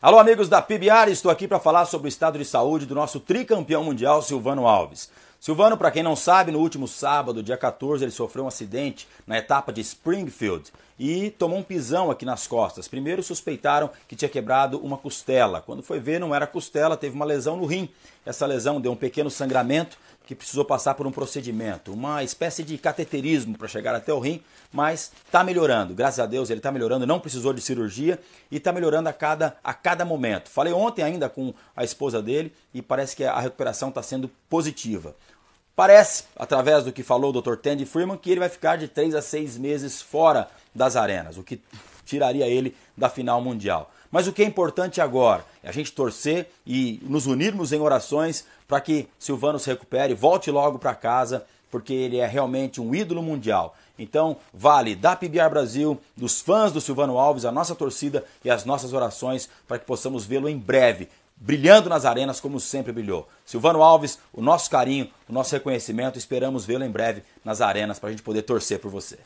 Alô, amigos da PBR, estou aqui para falar sobre o estado de saúde do nosso tricampeão mundial Silvano Alves. Silvano, para quem não sabe, no último sábado, dia 14, ele sofreu um acidente na etapa de Springfield e tomou um pisão aqui nas costas. Primeiro suspeitaram que tinha quebrado uma costela. Quando foi ver, não era costela, teve uma lesão no rim. Essa lesão deu um pequeno sangramento que precisou passar por um procedimento, uma espécie de cateterismo para chegar até o rim, mas está melhorando. Graças a Deus ele está melhorando, não precisou de cirurgia e está melhorando a cada, a cada momento. Falei ontem ainda com a esposa dele e parece que a recuperação está sendo positiva. Parece, através do que falou o Dr. Tandy Freeman, que ele vai ficar de 3 a 6 meses fora das arenas, o que tiraria ele da final mundial. Mas o que é importante agora é a gente torcer e nos unirmos em orações para que Silvano se recupere, volte logo para casa, porque ele é realmente um ídolo mundial. Então, vale da PBR Brasil, dos fãs do Silvano Alves, a nossa torcida e as nossas orações para que possamos vê-lo em breve brilhando nas arenas como sempre brilhou. Silvano Alves, o nosso carinho, o nosso reconhecimento, esperamos vê-lo em breve nas arenas para a gente poder torcer por você.